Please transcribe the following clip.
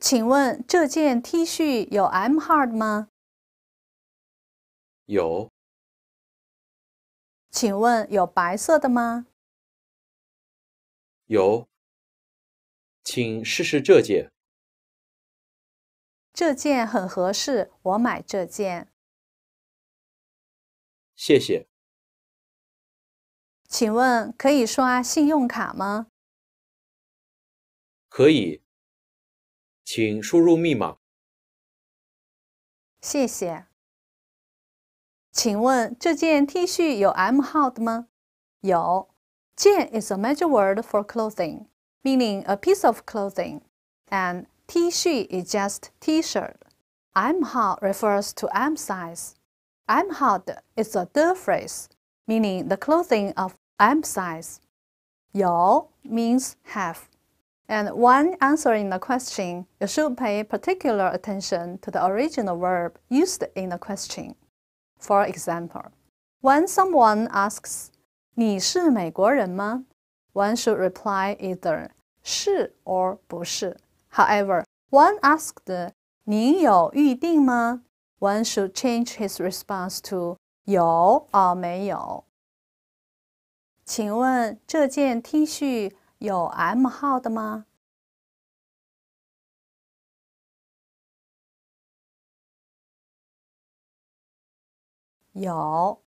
请问这件 T 恤有 M 号的吗？有。请问有白色的吗？有。请试试这件。这件很合适，我买这件。谢谢。请问可以刷信用卡吗？可以，请输入密码。谢谢。请问这件 T 恤有 M 号的吗？有。件 is a major word for clothing, meaning a piece of clothing, and T 恤 is just T-shirt. M 号 refers to M size. M 号的 is a the phrase, meaning the clothing of emphasize. Yao means have. And when answering the question, you should pay particular attention to the original verb used in the question. For example, when someone asks, 你是美国人吗? One should reply either 是 or 不是. However, when asked, 您有预定吗? One should change his response to 有 or 没有.请问这件 T 恤有 M 号的吗？有。